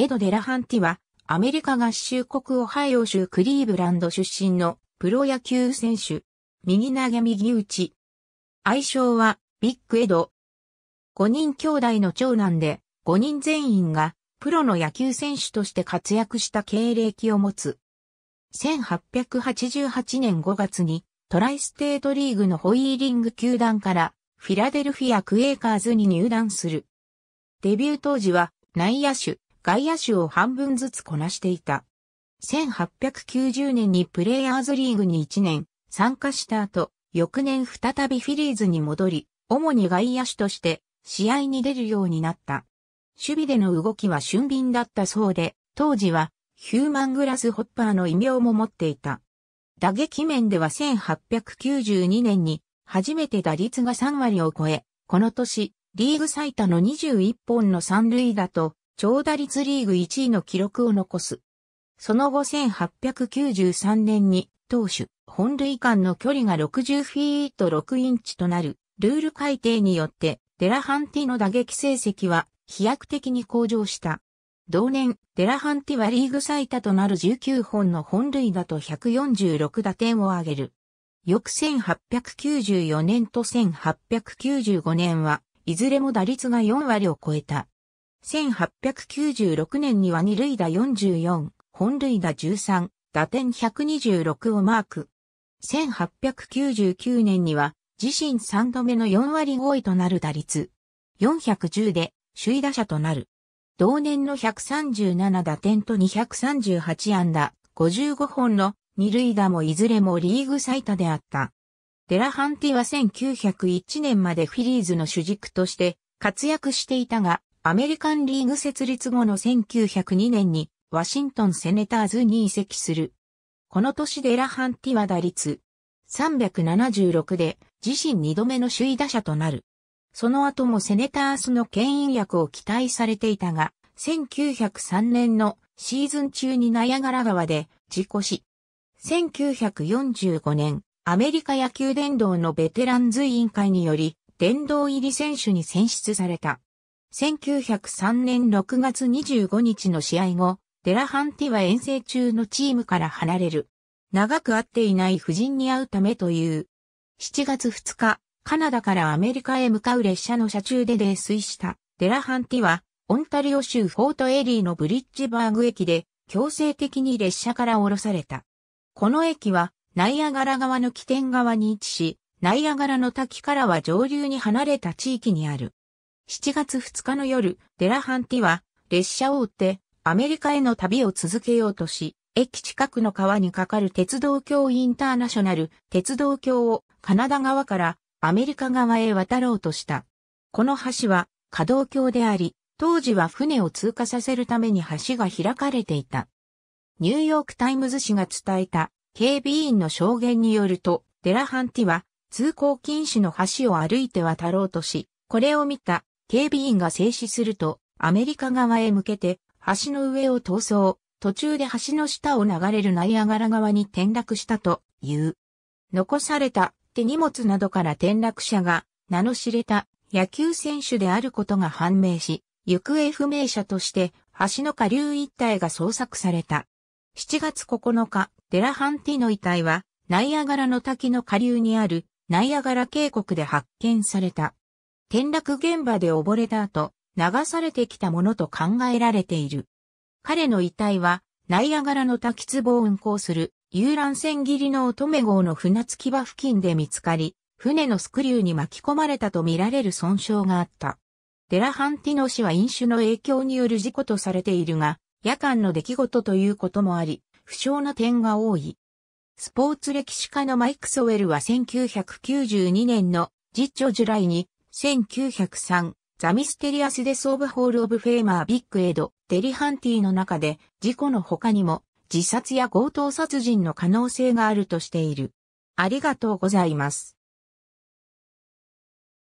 エド・デラハンティは、アメリカ合衆国オハイオ州クリーブランド出身のプロ野球選手。右投げ右打ち。愛称は、ビッグエド。5人兄弟の長男で、5人全員が、プロの野球選手として活躍した経歴を持つ。1888年5月に、トライステートリーグのホイーリング球団から、フィラデルフィア・クエーカーズに入団する。デビュー当時は、内野手、外野手を半分ずつこなしていた。1890年にプレイヤーズリーグに1年参加した後、翌年再びフィリーズに戻り、主に外野手として試合に出るようになった。守備での動きは俊敏だったそうで、当時はヒューマングラスホッパーの異名も持っていた。打撃面では1892年に初めて打率が3割を超え、この年、リーグ最多の21本の三塁打と長打率リーグ1位の記録を残す。その後1893年に投手、本塁間の距離が60フィート6インチとなるルール改定によってデラハンティの打撃成績は飛躍的に向上した。同年、デラハンティはリーグ最多となる19本の本塁打と146打点を挙げる。翌1894年と1895年は、いずれも打率が4割を超えた。1896年には二塁打44、本塁打13、打点126をマーク。1899年には自身3度目の4割超いとなる打率。410で首位打者となる。同年の137打点と238安打、55本の二塁打もいずれもリーグ最多であった。デラハンティは1901年までフィリーズの主軸として活躍していたが、アメリカンリーグ設立後の1902年にワシントンセネターズに移籍する。この年でラハンティは打率376で自身2度目の首位打者となる。その後もセネタースの牽引役を期待されていたが、1903年のシーズン中にナヤガラ川で事故し、1945年、アメリカ野球殿堂のベテランズ委員会により、殿堂入り選手に選出された。1903年6月25日の試合後、デラハンティは遠征中のチームから離れる。長く会っていない夫人に会うためという。7月2日、カナダからアメリカへ向かう列車の車中で泥酔したデラハンティは、オンタリオ州フォートエリーのブリッジバーグ駅で強制的に列車から降ろされた。この駅はナイアガラ側の起点側に位置し、ナイアガラの滝からは上流に離れた地域にある。7月2日の夜、デラハンティは列車を追ってアメリカへの旅を続けようとし、駅近くの川に架かる鉄道橋インターナショナル鉄道橋をカナダ側からアメリカ側へ渡ろうとした。この橋は稼働橋であり、当時は船を通過させるために橋が開かれていた。ニューヨークタイムズ紙が伝えた警備員の証言によると、デラハンティは通行禁止の橋を歩いて渡ろうとし、これを見た警備員が制止すると、アメリカ側へ向けて、橋の上を逃走、途中で橋の下を流れるナイアガラ側に転落したという。残された手荷物などから転落者が名の知れた野球選手であることが判明し、行方不明者として橋の下流一帯が捜索された。7月9日、デラハンティの遺体はナイアガラの滝の下流にあるナイアガラ渓谷で発見された。転落現場で溺れた後、流されてきたものと考えられている。彼の遺体は、ナイアガラの滝壺を運航する遊覧船切りの乙女号の船着き場付近で見つかり、船のスクリューに巻き込まれたとみられる損傷があった。デラハンティノ氏は飲酒の影響による事故とされているが、夜間の出来事ということもあり、不詳な点が多い。スポーツ歴史家のマイク・ソウェルは1992年の実著ジュライに1903、ザ・ミステリアス・デス・オブ・ホール・オブ・フェーマー・ビッグ・エド、デリハンティの中で、事故の他にも、自殺や強盗殺人の可能性があるとしている。ありがとうございます。